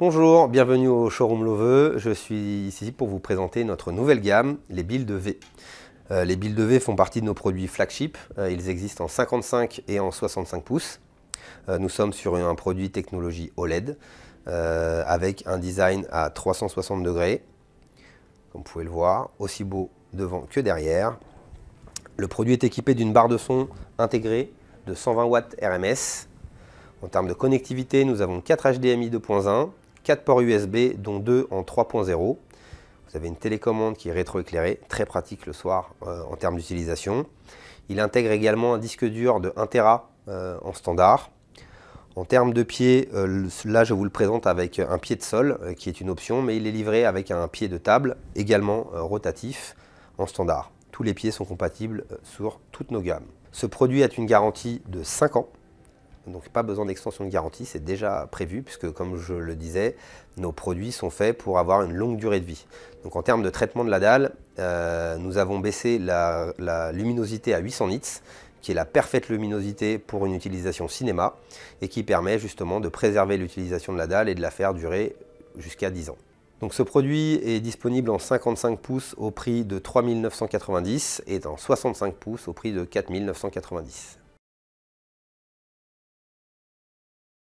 Bonjour, bienvenue au Showroom Loveux. Je suis ici pour vous présenter notre nouvelle gamme, les billes de V. Euh, les billes de V font partie de nos produits flagship. Euh, ils existent en 55 et en 65 pouces. Euh, nous sommes sur un produit technologie OLED avec un design à 360 degrés. Comme vous pouvez le voir, aussi beau devant que derrière. Le produit est équipé d'une barre de son intégrée de 120 watts RMS. En termes de connectivité, nous avons 4 HDMI 2.1, 4 ports USB, dont 2 en 3.0. Vous avez une télécommande qui est rétroéclairée, très pratique le soir euh, en termes d'utilisation. Il intègre également un disque dur de 1 Tera euh, en standard. En termes de pieds, euh, là je vous le présente avec un pied de sol qui est une option, mais il est livré avec un pied de table également rotatif en standard. Tous les pieds sont compatibles sur toutes nos gammes. Ce produit a une garantie de 5 ans donc pas besoin d'extension de garantie, c'est déjà prévu, puisque comme je le disais, nos produits sont faits pour avoir une longue durée de vie. Donc en termes de traitement de la dalle, euh, nous avons baissé la, la, luminosité à 800 nits, qui est la parfaite luminosité pour une utilisation cinéma, et qui permet justement de préserver l'utilisation de la dalle et de la faire durer jusqu'à 10 ans. Donc ce produit est disponible en 55 pouces au prix de 3990 et en 65 pouces au prix de 4990.